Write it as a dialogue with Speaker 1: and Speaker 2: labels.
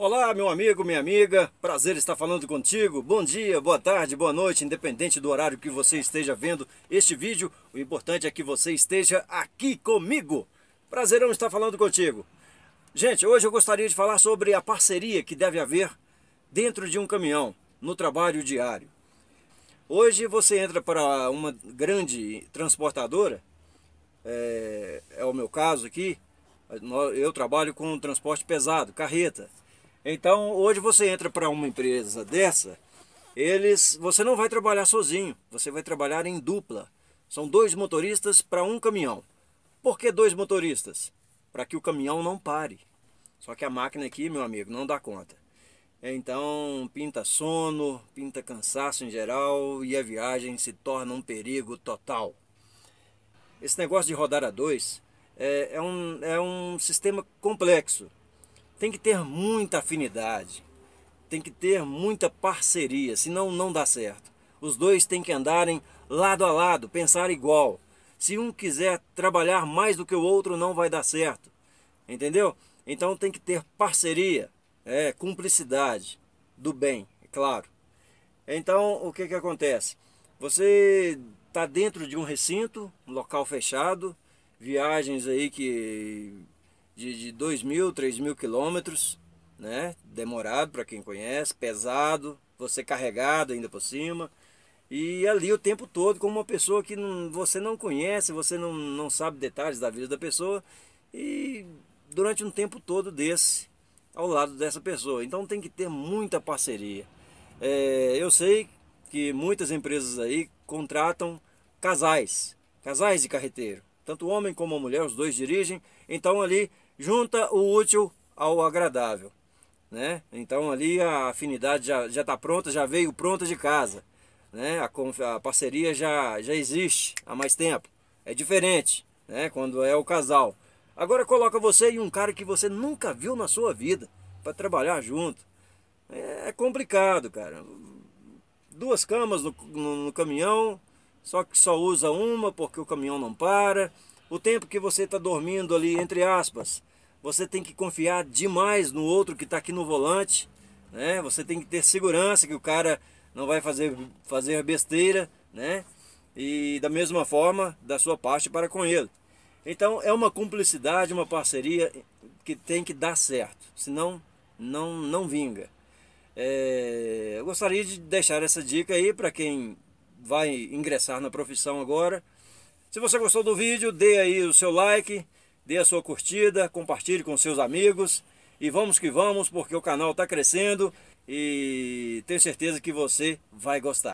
Speaker 1: Olá, meu amigo, minha amiga, prazer estar falando contigo. Bom dia, boa tarde, boa noite, independente do horário que você esteja vendo este vídeo, o importante é que você esteja aqui comigo. Prazerão estar falando contigo. Gente, hoje eu gostaria de falar sobre a parceria que deve haver dentro de um caminhão, no trabalho diário. Hoje você entra para uma grande transportadora, é, é o meu caso aqui, eu trabalho com transporte pesado, carreta. Então hoje você entra para uma empresa dessa, eles, você não vai trabalhar sozinho, você vai trabalhar em dupla. São dois motoristas para um caminhão. Por que dois motoristas? Para que o caminhão não pare. Só que a máquina aqui, meu amigo, não dá conta. Então pinta sono, pinta cansaço em geral e a viagem se torna um perigo total. Esse negócio de rodar a dois é, é um, é um sistema complexo tem que ter muita afinidade, tem que ter muita parceria, senão não dá certo. Os dois têm que andarem lado a lado, pensar igual. Se um quiser trabalhar mais do que o outro, não vai dar certo. Entendeu? Então tem que ter parceria, é, cumplicidade do bem, é claro. Então o que, que acontece? Você está dentro de um recinto, um local fechado, viagens aí que de, de 2 mil, 3 mil quilômetros, né? Demorado para quem conhece, pesado, você carregado ainda por cima. E ali o tempo todo, como uma pessoa que não, você não conhece, você não, não sabe detalhes da vida da pessoa, e durante um tempo todo desse, ao lado dessa pessoa. Então tem que ter muita parceria. É, eu sei que muitas empresas aí contratam casais, casais de carreteiro. Tanto o homem como a mulher, os dois dirigem. Então ali junta o útil ao agradável. Né? Então ali a afinidade já está pronta, já veio pronta de casa. Né? A, a, parceria já, já existe há mais tempo. É diferente né? quando é o casal. Agora coloca você e um cara que você nunca viu na sua vida para trabalhar junto. É, é, complicado, cara. Duas camas no, no, no caminhão, só que só usa uma porque o caminhão não para. O tempo que você está dormindo ali, entre aspas, você tem que confiar demais no outro que está aqui no volante, né? Você tem que ter segurança que o cara não vai fazer, fazer besteira, né? E da mesma forma da sua parte para com ele. Então é uma cumplicidade, uma parceria que tem que dar certo, senão não, não vinga. É, eu gostaria de deixar essa dica aí para quem vai ingressar na profissão agora. Se você gostou do vídeo, dê aí o seu like dê a sua curtida, compartilhe com seus amigos e vamos que vamos, porque o canal está crescendo e tenho certeza que você vai gostar.